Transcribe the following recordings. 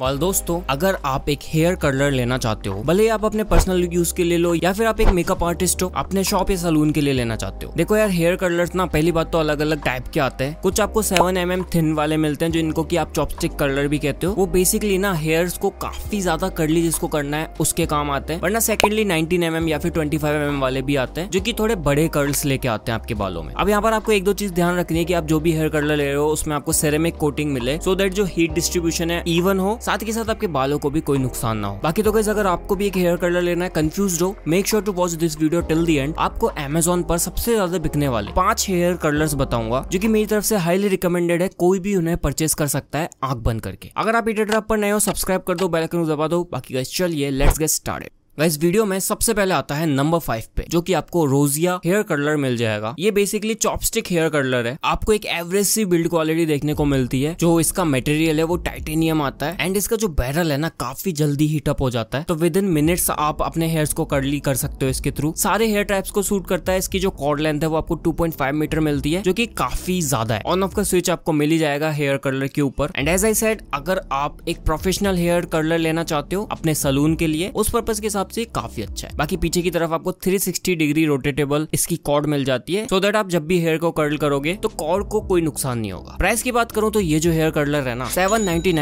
वाल दोस्तों अगर आप एक हेयर कलर लेना चाहते हो भले आप अपने पर्सनल यूज के लिए लो या फिर आप एक मेकअप आर्टिस्ट हो अपने शॉप या सलून के लिए लेना चाहते हो देखो यार हेयर कलर्स ना पहली बात तो अलग अलग टाइप के आते हैं कुछ आपको सेवन एम mm थिन वाले मिलते हैं इनको की आप चॉपस्टिक कलर भी कहते हो वो बेसिकली ना हेयर को काफी ज्यादा कर्ली जिसको करना है उसके काम आते हैं वरना सेकेंडली नाइनटीन एम या फिर ट्वेंटी फाइव mm वाले भी आते हैं जो की थोड़े बड़े कर्ल्स लेके आते हैं आपके बालों में अब यहाँ पर आपको एक दो चीज ध्यान रखनी है की आप जो भी हेयर कलर ले रहे हो उसमें आपको सेरेमिक कोटिंग मिले सो देट जो हीट डिस्ट्रीब्यूशन है इवन हो साथ के साथ आपके बालों को भी कोई नुकसान ना हो बाकी तो कैसे अगर आपको भी एक हेयर कलर लेना है कंफ्यूज हो make sure to watch this video till the end आपको एमेजोन पर सबसे ज्यादा बिकने वाले पांच हेयर कलर्स बताऊंगा जो की मेरी तरफ से हाईली रिकमेंडेड है कोई भी उन्हें परचेस कर सकता है आंख बंद करके अगर आप इटेटर पर नए हो सब्सक्राइब कर दो बेलाइकन दबा दो बाकी चलिए लेट्स गेट स्टार्ट इस वीडियो में सबसे पहले आता है नंबर फाइव पे जो कि आपको रोजिया हेयर कर्लर मिल जाएगा ये बेसिकली चॉपस्टिक हेयर कर्लर है आपको एक एवरेज सी बिल्ड क्वालिटी देखने को मिलती है जो इसका मटेरियल है वो टाइटेनियम आता है एंड इसका जो बैरल है ना काफी जल्दी हीटअप हो जाता है तो विद इन मिनट्स आप अपने हेयर्स को कर्ली कर सकते हो इसके थ्रू सारे हेयर टाइप्स को सूट करता है इसकी जो कॉर्ड लेंथ है वो आपको टू मीटर मिलती है जो की काफी ज्यादा है ऑन ऑफ का स्विच आपको मिल ही जाएगा हेयर कलर के ऊपर एंड एज आई सेड अगर आप एक प्रोफेशनल हेयर कर्लर लेना चाहते हो अपने सलून के लिए उस पर्पज के साथ हिसाब से काफी अच्छा है बाकी पीछे की तरफ आपको 360 डिग्री रोटेटेबल इसकी कॉर्ड मिल जाती है सो so देट आप जब भी हेयर को कर्ल करोगे तो कॉर्ड को कोई नुकसान नहीं होगा प्राइस की बात करूँ तो ये जो हेयर कर्लर है ना सेवन नाइनटी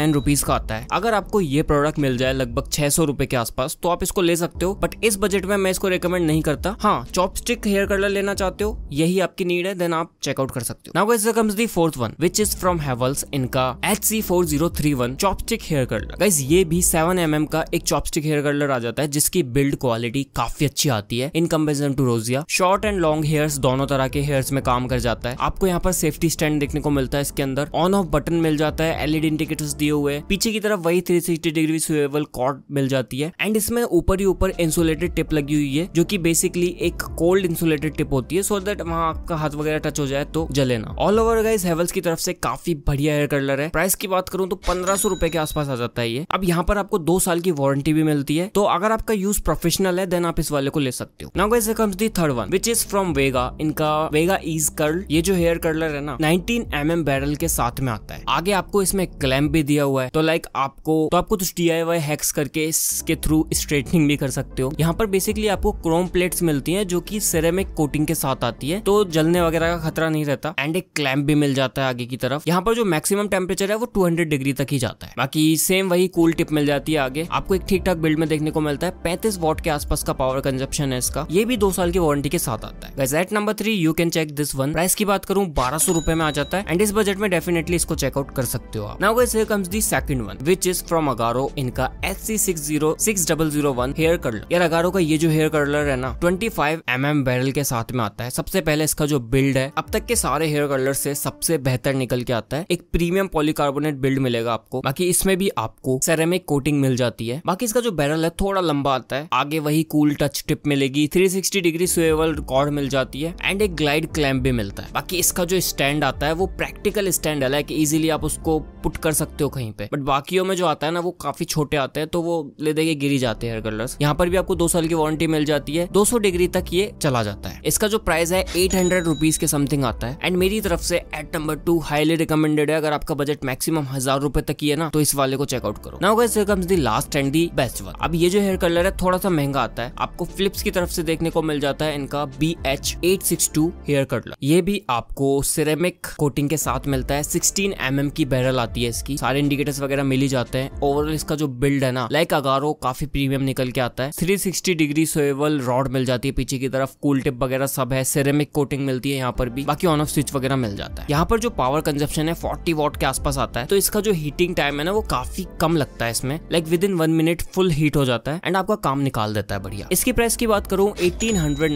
का आता है अगर आपको ये प्रोडक्ट मिल जाए लगभग छह सौ के आसपास तो आप इसको ले सकते हो बट इस बजट में मैं इसको रिकमेंड नहीं करता हाँ चॉपस्टिक हेयर कर्लर लेना चाहते हो यही आपकी नीड है देन आप चेकआउट कर सकते हो now guys comes the fourth one which is from Havells इनका H C four zero three one chopstick hair curler guys ये भी 7 mm का एक चॉपस्टिक हेयर कर्लर आ जाता है जिसकी इसकी बिल्ड क्वालिटी काफी अच्छी आती है इन कम्पेरिजन टू रोजिया शॉर्ट एंड लॉन्ग हेयर्स दोनों तरह के हेयर्स में काम कर जाता है आपको यहाँ पर सेफ्टी स्टैंड देखने को मिलता है इसके अंदर ऑन ऑफ बटन मिल जाता है एलईडी इंडिकेटर्स दिए हुए पीछे की तरफ वही three sixty degree swivel cord मिल जाती है एंड इसमें ऊपर ही ऊपर इंसुलेटेड टिप लगी हुई है जो की बेसिकली एक कोल्ड इंसुलेटेड टिप होती है सो दैट वहाँ आपका हाथ वगैरह टच हो जाए तो जले ना ऑल ओवर गाइज हेवल्स की तरफ से काफी बढ़िया हेयर कलर है प्राइस की बात करूँ तो पंद्रह सौ रुपए के आसपास आ जाता है ये अब यहाँ पर आपको दो साल की वारंटी भी मिलती है तो अगर आपका यूज प्रोफेशनल है देन आप इस वाले को ले सकते हो now guys comes the third one which is from Vega इनका वेगा इज कर्ल ये जो हेयर कर्लर है ना 19 एम mm बैरल के साथ में आता है आगे आपको इसमें क्लैम्प भी दिया हुआ है तो लाइक आपको तो आप कुछ डी आई हैक्स करके इसके थ्रू स्ट्रेटनिंग भी कर सकते हो यहाँ पर बेसिकली आपको क्रोम प्लेट्स मिलती है जो की सिरेमिक कोटिंग के साथ आती है तो जलने वगैरह का खतरा नहीं रहता एंड एक क्लैम्प भी मिल जाता है आगे की तरफ यहाँ पर जो मैक्सिमम टेम्परेचर है वो 200 डिग्री तक ही जाता है बाकी सेम वही कूल टिप मिल जाती है आगे आपको एक ठीक ठाक बिल्ड में देखने को मिलता है पैंतीस वॉट के आसपास का पावर कंजप्शन है इसका ये भी दो साल की वारंटी के साथ आता है gadget number three you can check this one price की बात करूँ बारह सौ रुपए में आ जाता है एंड इस बजट में डेफिनेटली इसको चेकआउट कर सकते हो आप now guys here comes the second one which is from Agaro इनका S C six six zero zero double one hair curler यार अगारो का ये जो हेयर कलर है ना twenty five M M barrel के साथ में आता है सबसे पहले इसका जो बिल्ड है अब तक के सारे हेयर कलर से सबसे बेहतर निकल के आता है एक प्रीमियम पॉलीकार्बोनेट बिल्ड मिलेगा आपको बाकी इसमें भी आपको सेरेमिक कोटिंग मिल जाती है बाकी इसका जो बैरल है थोड़ा लंबा आता है आगे वही कूल टच टिप मिलेगी 360 डिग्री स्वेबल रिकॉर्ड मिल जाती है एंड एक ग्लाइड क्लैम्प भी मिलता है बाकी इसका जो स्टैंड आता है वो प्रैक्टिकल स्टैंड है लाइक इजिली आप उसको पुट कर सकते हो कहीं पे बट बाकियों में जो आता है ना वो काफी छोटे आते हैं तो वो ले देके गिरी जाते हैं हेयर कलर्स यहाँ पर भी आपको दो साल की वारंटी मिल जाती है दो डिग्री तक ये चला जाता है इसका जो प्राइस है एट हंड्रेड के समथिंग आता है एंड मेरी तरफ से at number two highly recommended है अगर आपका बजट मैक्सिमम हजार रुपए तक ही है ना तो इस वाले को चेकआउट करो ना होगा comes the last and the best one अब ये जो हेयर कलर मॉडल थोड़ा सा महंगा आता है आपको फ्लिप्स की तरफ से देखने को मिल जाता है इनका B H eight six two hair curler ये भी आपको सिरेमिक कोटिंग के साथ मिलता है सिक्सटीन एम mm की बैरल आती है इसकी सारे इंडिकेटर्स वगैरह मिल ही जाते हैं ओवरऑल इसका जो बिल्ड है ना लाइक अगारो काफी प्रीमियम निकल के आता है three sixty degree swivel rod मिल जाती है पीछे की तरफ कूल टिप वगैरह सब है सिरेमिक कोटिंग मिलती है यहाँ पर भी बाकी ऑन ऑफ स्विच वगैरह मिल जाता है यहाँ पर जो पावर कंजप्शन है फोर्टी वॉट के आसपास आता है तो इसका जो हीटिंग टाइम है ना वो काफी कम लगता है इसमें like within one minute full heat हो जाता है एंड आपका काम निकाल देता है बढ़िया इसकी प्राइस की बात करूँ एटीन हंड्रेड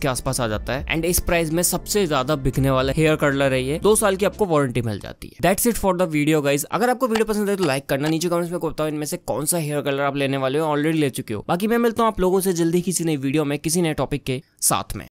के आसपास आ जाता है एंड इस प्राइस में सबसे ज्यादा बिकने वाला हेयर कलर है ये दो साल की आपको वारंटी मिल जाती है that's it for the video guys अगर आपको वीडियो पसंद है तो लाइक करना नीचे कमेंट्स में बताओ इनमें से कौन सा हेयर कलर आप लेने वाले हो ऑलरेडी ले चुके हो बाकी मैं मिलता हूँ आप लोगों से जल्दी किसी नई वीडियो में किसी नए टॉपिक के साथ में